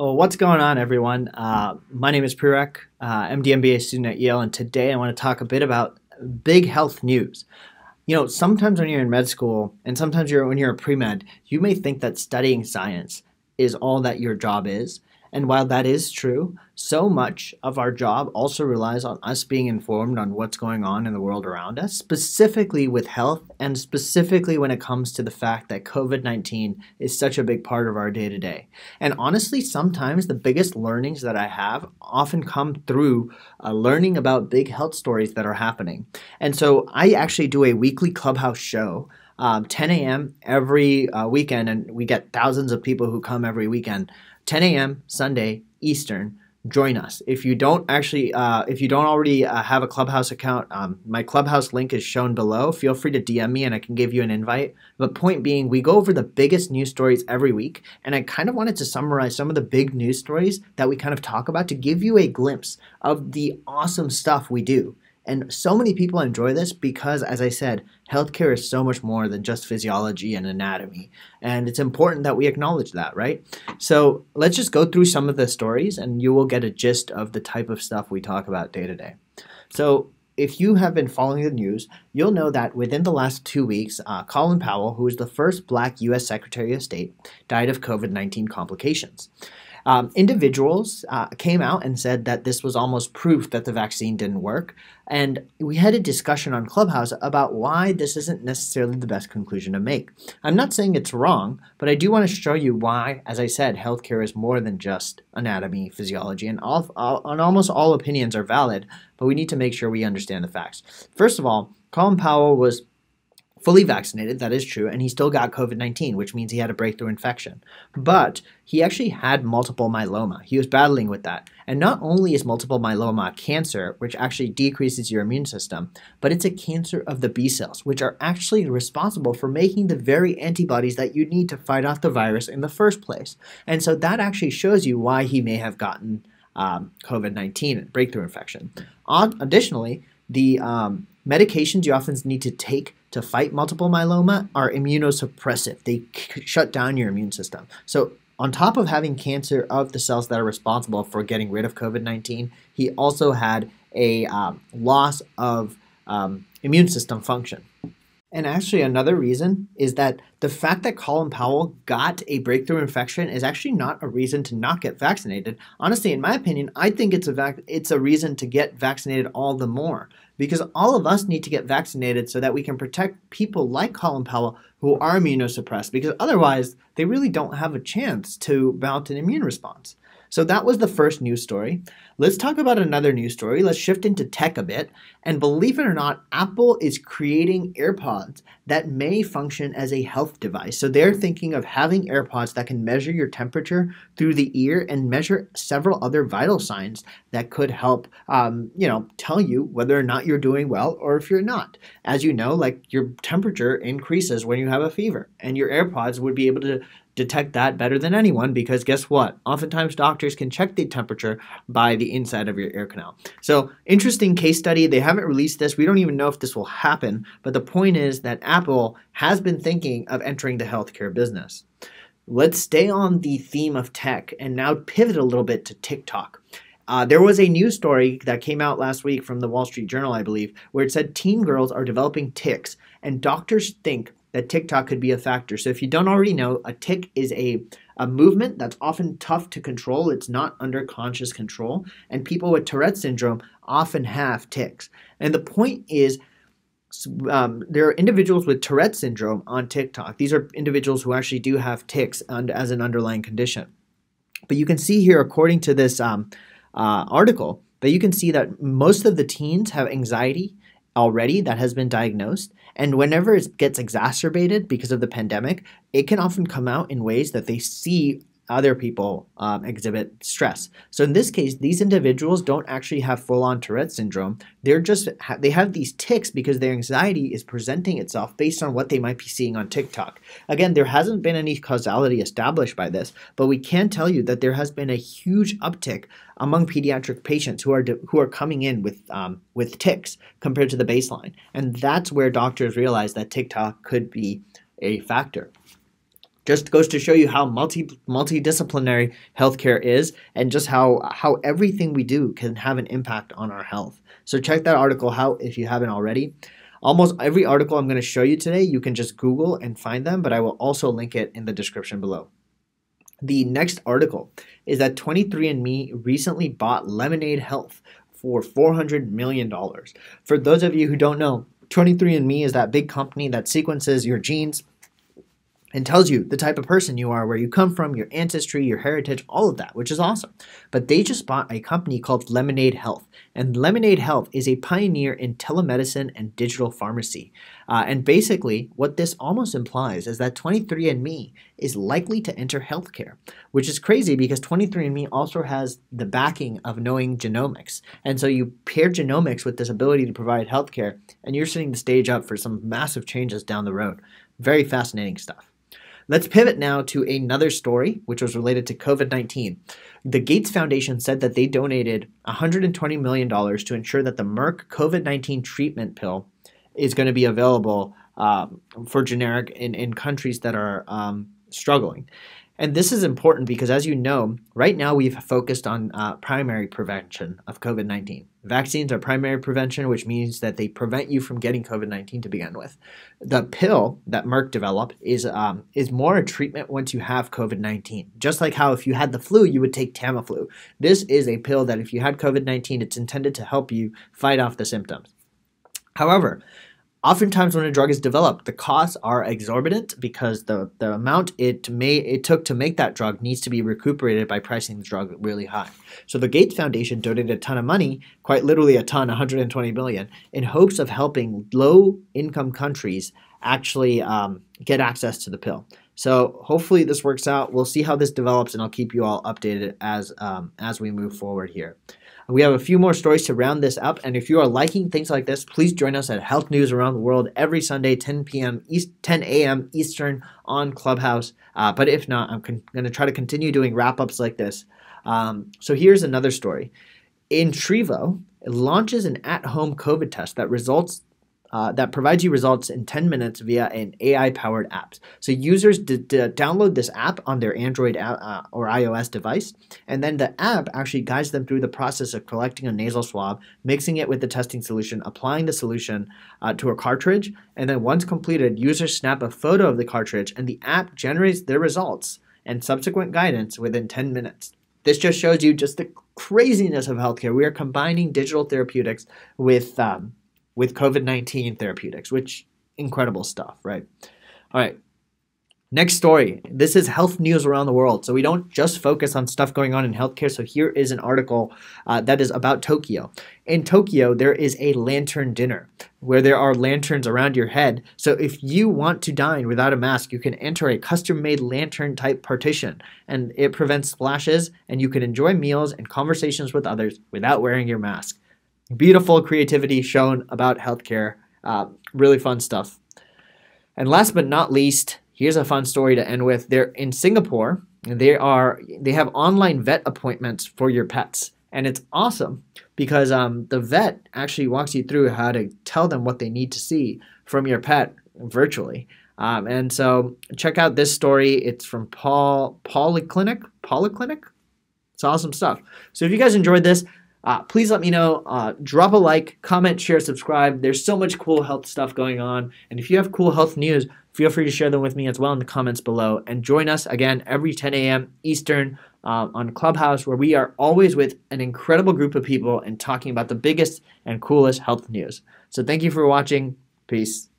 Well, what's going on, everyone? Uh, my name is Prerek, uh, MBA student at Yale, and today I want to talk a bit about big health news. You know, sometimes when you're in med school, and sometimes you're when you're a pre med, you may think that studying science is all that your job is, and while that is true, so much of our job also relies on us being informed on what's going on in the world around us, specifically with health and specifically when it comes to the fact that COVID 19 is such a big part of our day to day. And honestly, sometimes the biggest learnings that I have often come through uh, learning about big health stories that are happening. And so I actually do a weekly clubhouse show um, 10 a.m. every uh, weekend, and we get thousands of people who come every weekend. 10 a.m. Sunday Eastern. Join us. If you don't actually, uh, if you don't already uh, have a Clubhouse account, um, my Clubhouse link is shown below. Feel free to DM me and I can give you an invite. But point being, we go over the biggest news stories every week, and I kind of wanted to summarize some of the big news stories that we kind of talk about to give you a glimpse of the awesome stuff we do and so many people enjoy this because, as I said, healthcare is so much more than just physiology and anatomy. And it's important that we acknowledge that, right? So let's just go through some of the stories and you will get a gist of the type of stuff we talk about day to day. So if you have been following the news, you'll know that within the last two weeks, uh, Colin Powell, who was the first black U.S. Secretary of State, died of COVID 19 complications. Um, individuals uh, came out and said that this was almost proof that the vaccine didn't work. And we had a discussion on Clubhouse about why this isn't necessarily the best conclusion to make. I'm not saying it's wrong, but I do want to show you why, as I said, healthcare is more than just anatomy, physiology, and all, all and almost all opinions are valid, but we need to make sure we understand the facts. First of all, Colin Powell was fully vaccinated, that is true, and he still got COVID 19, which means he had a breakthrough infection. But he actually had multiple myeloma. He was battling with that. And not only is multiple myeloma cancer, which actually decreases your immune system, but it's a cancer of the B cells, which are actually responsible for making the very antibodies that you need to fight off the virus in the first place. And so that actually shows you why he may have gotten um, COVID 19 breakthrough infection. additionally, the um, medications you often need to take to fight multiple myeloma are immunosuppressive. They shut down your immune system. So, on top of having cancer of the cells that are responsible for getting rid of COVID 19, he also had a um, loss of um, immune system function. And actually, another reason is that the fact that Colin Powell got a breakthrough infection is actually not a reason to not get vaccinated. Honestly, in my opinion, I think it's a vac- it's a reason to get vaccinated all the more because all of us need to get vaccinated so that we can protect people like Colin Powell who are immunosuppressed because otherwise they really don't have a chance to mount an immune response. So that was the first news story. Let's talk about another news story. Let's shift into tech a bit. And believe it or not, Apple is creating AirPods that may function as a health device. So they're thinking of having AirPods that can measure your temperature through the ear and measure several other vital signs that could help, um, you know, tell you whether or not you're doing well or if you're not. As you know, like your temperature increases when you have a fever, and your AirPods would be able to detect that better than anyone because guess what? Oftentimes doctors can check the temperature by the inside of your ear canal. So, interesting case study. They haven't released this. We don't even know if this will happen, but the point is that Apple has been thinking of entering the healthcare business. Let's stay on the theme of tech and now pivot a little bit to TikTok. Uh, there was a news story that came out last week from the Wall Street Journal, I believe, where it said teen girls are developing tics, and doctors think that TikTok could be a factor. So if you don't already know, a tick is a, a movement that's often tough to control. It's not under conscious control. And people with Tourette syndrome often have ticks. And the point is, um, there are individuals with Tourette syndrome on TikTok. These are individuals who actually do have ticks and, as an underlying condition. But you can see here, according to this um, uh, article, that you can see that most of the teens have anxiety, already that has been diagnosed. And whenever it gets exacerbated because of the pandemic, it can often come out in ways that they see other people um, exhibit stress. So in this case, these individuals don't actually have full-on Tourette syndrome. They're just ha they have these ticks because their anxiety is presenting itself based on what they might be seeing on TikTok. Again, there hasn't been any causality established by this, but we can tell you that there has been a huge uptick among pediatric patients who are who are coming in with um, with ticks compared to the baseline, and that's where doctors realize that TikTok could be a factor just goes to show you how multi multidisciplinary healthcare is and just how how everything we do can have an impact on our health. So check that article out if you haven't already. Almost every article I'm going to show you today, you can just Google and find them, but I will also link it in the description below. The next article is that 23andMe recently bought Lemonade Health for $400 million. For those of you who don't know, 23andMe is that big company that sequences your genes and tells you the type of person you are, where you come from, your ancestry, your heritage, all of that, which is awesome. But they just bought a company called Lemonade Health. And Lemonade Health is a pioneer in telemedicine and digital pharmacy. Uh, and basically, what this almost implies is that 23andMe is likely to enter healthcare, which is crazy because 23andMe also has the backing of knowing genomics. And so you pair genomics with this ability to provide healthcare, and you're setting the stage up for some massive changes down the road. Very fascinating stuff. Let's pivot now to another story, which was related to COVID 19. The Gates Foundation said that they donated $120 million to ensure that the Merck COVID 19 treatment pill is going to be available um, for generic in, in countries that are um, struggling. And this is important because, as you know, right now we've focused on uh, primary prevention of COVID 19. Vaccines are primary prevention, which means that they prevent you from getting COVID 19 to begin with. The pill that Merck developed is, um, is more a treatment once you have COVID 19, just like how if you had the flu, you would take Tamiflu. This is a pill that if you had COVID 19, it's intended to help you fight off the symptoms. However, oftentimes when a drug is developed, the costs are exorbitant because the, the amount it may it took to make that drug needs to be recuperated by pricing the drug really high. So the Gates Foundation donated a ton of money, quite literally a ton, 120 billion, in hopes of helping low income countries actually um, get access to the pill. So hopefully this works out. We'll see how this develops, and I'll keep you all updated as um, as we move forward here. We have a few more stories to round this up. And if you are liking things like this, please join us at Health News Around the World every Sunday, 10 p.m. East, 10 a.m. Eastern on Clubhouse. Uh, but if not, I'm con- going to try to continue doing wrap ups like this. Um, so here's another story. In it launches an at home COVID test that results uh, that provides you results in 10 minutes via an AI powered app. So users download this app on their Android uh, uh or iOS device, and then the app actually guides them through the process of collecting a nasal swab, mixing it with the testing solution, applying the solution uh, to a cartridge, and then once completed, users snap a photo of the cartridge, and the app generates their results and subsequent guidance within 10 minutes. This just shows you just the craziness of healthcare. We are combining digital therapeutics with um, with COVID 19 therapeutics, which incredible stuff, right? All right. Next story. This is health news around the world. So we don't just focus on stuff going on in healthcare. So here is an article uh, that is about Tokyo. In Tokyo, there is a lantern dinner where there are lanterns around your head. So if you want to dine without a mask, you can enter a custom-made lantern-type partition, and it prevents splashes, and you can enjoy meals and conversations with others without wearing your mask beautiful creativity shown about healthcare. Uh, really fun stuff. And last but not least, here's a fun story to end with. They're in Singapore. They are they have online vet appointments for your pets, and it's awesome because um, the vet actually walks you through how to tell them what they need to see from your pet virtually. Um, and so check out this story. It's from Paul Polyclinic. Polyclinic. It's awesome stuff. So if you guys enjoyed this, uh, please let me know. Uh, drop a like, comment, share, subscribe. There's so much cool health stuff going on. And if you have cool health news, feel free to share them with me as well in the comments below. And join us again every 10 a.m. Eastern uh, on Clubhouse, where we are always with an incredible group of people and talking about the biggest and coolest health news. So thank you for watching. Peace.